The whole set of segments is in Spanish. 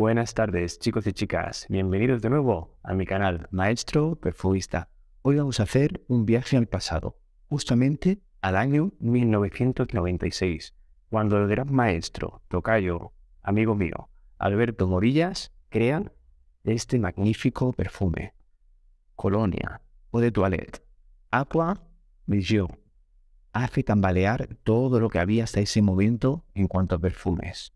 Buenas tardes chicos y chicas, bienvenidos de nuevo a mi canal Maestro Perfumista. Hoy vamos a hacer un viaje al pasado, justamente al año 1996, cuando el gran maestro, tocayo, amigo mío, Alberto Morillas, crean este magnífico perfume, Colonia o de Toilette, Aqua Vision, hace tambalear todo lo que había hasta ese momento en cuanto a perfumes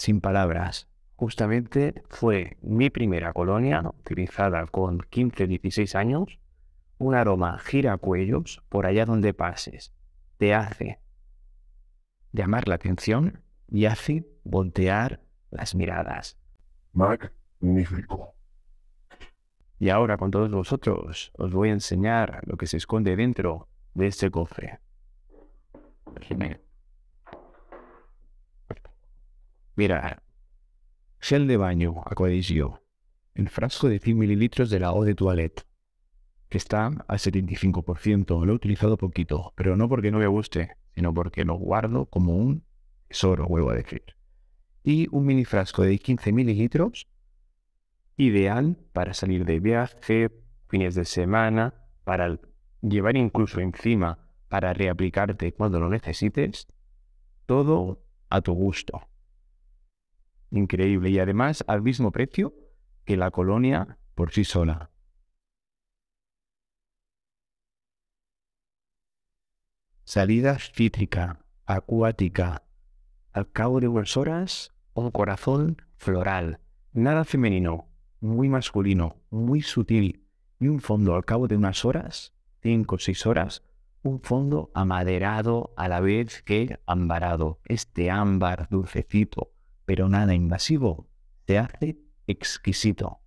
sin palabras. Justamente fue mi primera colonia utilizada con 15-16 años. Un aroma gira cuellos por allá donde pases. Te hace llamar la atención y hace voltear las miradas. Magnífico. Y ahora con todos vosotros os voy a enseñar lo que se esconde dentro de este cofre. Mira, gel de baño yo. el frasco de 100 mililitros de la O de Toilette, que está al 75%. Lo he utilizado poquito, pero no porque no me guste, sino porque lo guardo como un tesoro, vuelvo a decir. Y un mini frasco de 15 mililitros, ideal para salir de viaje, fines de semana, para llevar incluso encima, para reaplicarte cuando lo necesites, todo a tu gusto. Increíble. Y además al mismo precio que la colonia por sí sola. Salida cítrica, acuática. Al cabo de unas horas, un corazón floral. Nada femenino, muy masculino, muy sutil. Y un fondo al cabo de unas horas, cinco o seis horas, un fondo amaderado a la vez que ambarado. Este ámbar dulcecito pero nada invasivo, te hace exquisito.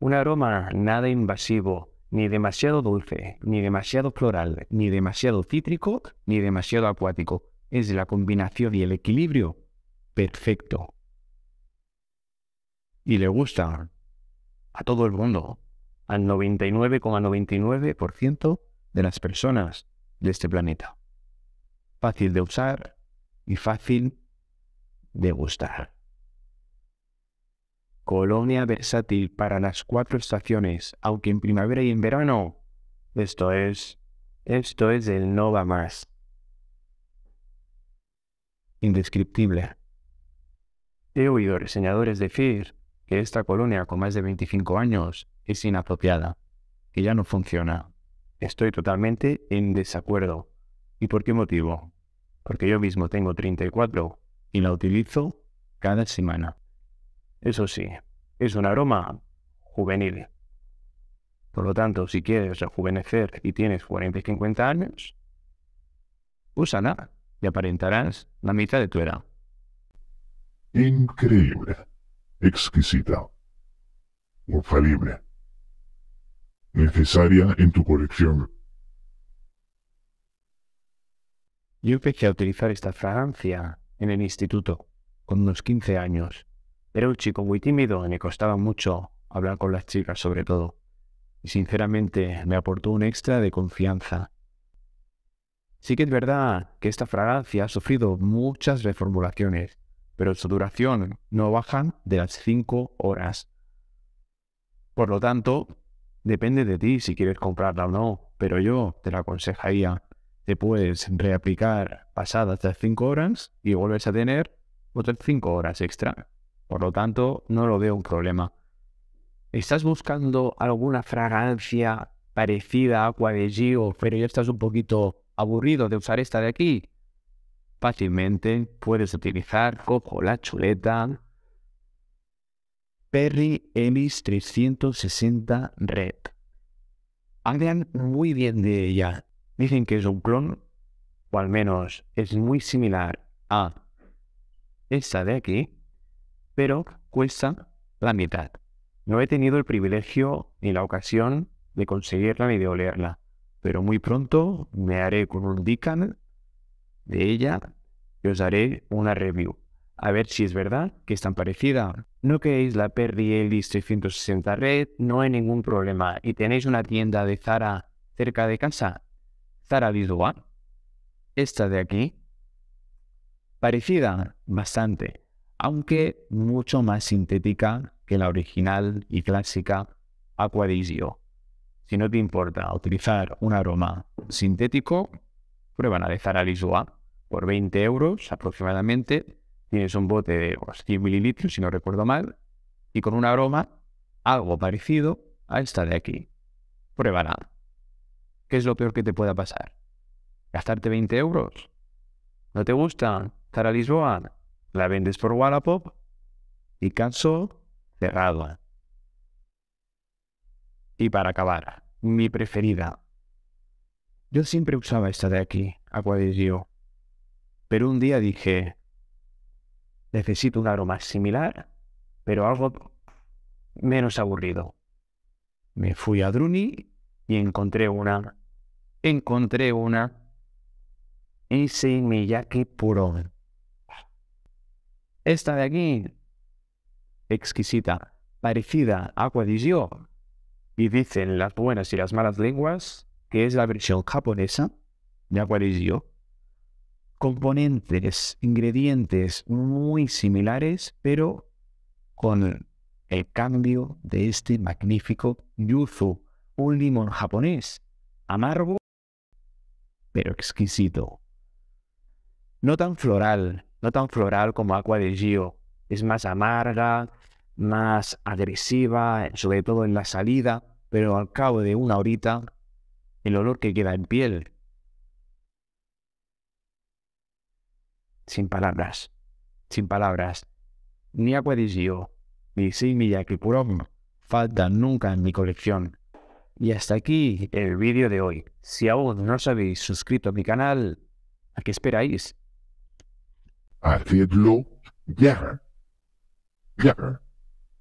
Un aroma nada invasivo, ni demasiado dulce, ni demasiado floral, ni demasiado cítrico, ni demasiado acuático. Es la combinación y el equilibrio perfecto. Y le gusta a todo el mundo, al 99,99% de las personas de este planeta. Fácil de usar y fácil de gustar. Colonia versátil para las cuatro estaciones, aunque en primavera y en verano. Esto es, esto es el Nova Más. Indescriptible. He oído reseñadores decir que esta colonia con más de 25 años es inapropiada, que ya no funciona, Estoy totalmente en desacuerdo. ¿Y por qué motivo? Porque yo mismo tengo 34 y la utilizo cada semana. Eso sí, es un aroma juvenil. Por lo tanto, si quieres rejuvenecer y tienes 40 y 50 años, úsala y aparentarás la mitad de tu edad. Increíble, exquisita, infalible necesaria en tu colección. Yo empecé a utilizar esta fragancia en el instituto, con unos 15 años. Era un chico muy tímido y me costaba mucho hablar con las chicas sobre todo. Y sinceramente me aportó un extra de confianza. Sí que es verdad que esta fragancia ha sufrido muchas reformulaciones, pero su duración no baja de las 5 horas. Por lo tanto, Depende de ti si quieres comprarla o no, pero yo te la aconsejaría. Te puedes reaplicar pasadas las 5 horas y vuelves a tener otras 5 horas extra. Por lo tanto, no lo veo un problema. ¿Estás buscando alguna fragancia parecida a Aqua de Gio, pero ya estás un poquito aburrido de usar esta de aquí? Fácilmente puedes utilizar, cojo la chuleta, Perry Ellis 360 Red. Hablan muy bien de ella. Dicen que es un clon, o al menos es muy similar a esta de aquí, pero cuesta la mitad. No he tenido el privilegio ni la ocasión de conseguirla ni de olerla, pero muy pronto me haré con un decan de ella y os haré una review a ver si es verdad que es tan parecida. No queréis la Perry 360 Red, no hay ningún problema. ¿Y tenéis una tienda de Zara cerca de casa? Zara Lisboa. Esta de aquí. Parecida, bastante, aunque mucho más sintética que la original y clásica Aqua Si no te importa utilizar un aroma sintético, prueba la de Zara Lisboa por 20 euros aproximadamente tienes un bote de unos pues, 100 mililitros, si no recuerdo mal, y con un aroma algo parecido a esta de aquí. Pruébala. ¿Qué es lo peor que te pueda pasar? ¿Gastarte 20 euros? ¿No te gusta? ¿Estar a Lisboa? La vendes por Wallapop y canso cerrado. Y para acabar, mi preferida. Yo siempre usaba esta de aquí, Aqua Pero un día dije, necesito un aroma similar, pero algo menos aburrido. Me fui a Druni y encontré una. Encontré una. Ese Miyake Puro. Esta de aquí. Exquisita. Parecida a Agua Y dicen las buenas y las malas lenguas que es la versión japonesa de Agua componentes, ingredientes muy similares, pero con el cambio de este magnífico yuzu, un limón japonés, amargo, pero exquisito. No tan floral, no tan floral como agua de Gio, es más amarga, más agresiva, sobre todo en la salida, pero al cabo de una horita, el olor que queda en piel sin palabras, sin palabras. Ni Aquadisio, ni similla Miyakipurón faltan nunca en mi colección. Y hasta aquí el vídeo de hoy. Si aún no os habéis suscrito a mi canal, ¿a qué esperáis? Hacedlo ya. Ya.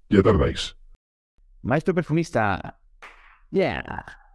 Ya tardáis. Maestro perfumista. ya.